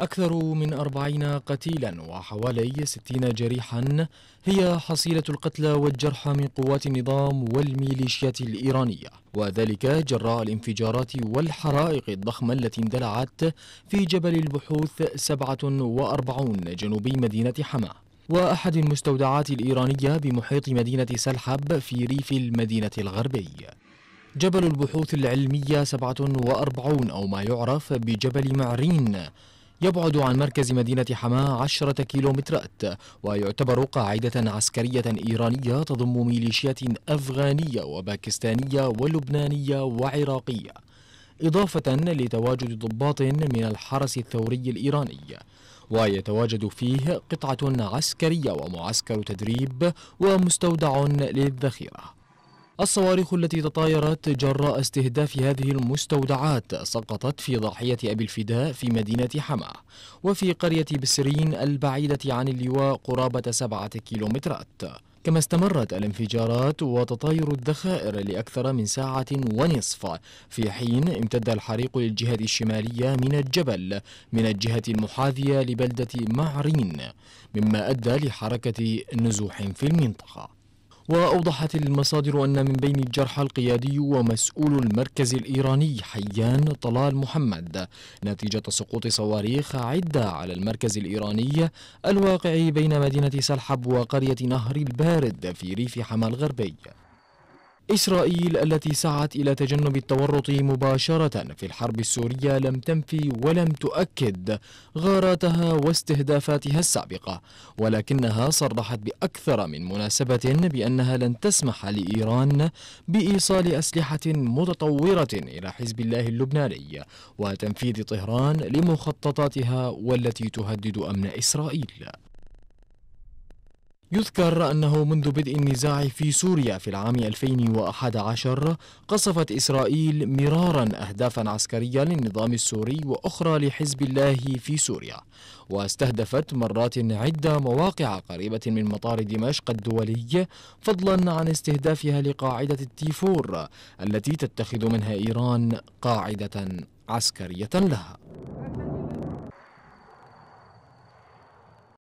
أكثر من أربعين قتيلا وحوالي ستين جريحا هي حصيلة القتلى والجرحى من قوات النظام والميليشيات الإيرانية وذلك جراء الانفجارات والحرائق الضخمة التي اندلعت في جبل البحوث 47 جنوبي مدينة حما وأحد المستودعات الإيرانية بمحيط مدينة سلحب في ريف المدينة الغربي جبل البحوث العلمية 47 أو ما يعرف بجبل معرين يبعد عن مركز مدينة حماة عشرة كيلومترات ويعتبر قاعدة عسكرية إيرانية تضم ميليشيات أفغانية وباكستانية ولبنانية وعراقية إضافة لتواجد ضباط من الحرس الثوري الإيراني ويتواجد فيه قطعة عسكرية ومعسكر تدريب ومستودع للذخيرة الصواريخ التي تطايرت جراء استهداف هذه المستودعات سقطت في ضاحية أبي الفداء في مدينة حما وفي قرية بسرين البعيدة عن اللواء قرابة سبعة كيلومترات كما استمرت الانفجارات وتطاير الذخائر لأكثر من ساعة ونصف في حين امتد الحريق للجهة الشمالية من الجبل من الجهة المحاذية لبلدة معرين مما أدى لحركة نزوح في المنطقة وأوضحت المصادر أن من بين الجرحى القيادي ومسؤول المركز الإيراني حيان طلال محمد نتيجة سقوط صواريخ عدة على المركز الإيراني الواقع بين مدينة سلحب وقرية نهر البارد في ريف حما الغربي إسرائيل التي سعت إلى تجنب التورط مباشرة في الحرب السورية لم تنفي ولم تؤكد غاراتها واستهدافاتها السابقة ولكنها صرحت بأكثر من مناسبة بأنها لن تسمح لإيران بإيصال أسلحة متطورة إلى حزب الله اللبناني وتنفيذ طهران لمخططاتها والتي تهدد أمن إسرائيل يذكر أنه منذ بدء النزاع في سوريا في العام 2011 قصفت إسرائيل مرارا أهدافا عسكرية للنظام السوري وأخرى لحزب الله في سوريا واستهدفت مرات عدة مواقع قريبة من مطار دمشق الدولي فضلا عن استهدافها لقاعدة التيفور التي تتخذ منها إيران قاعدة عسكرية لها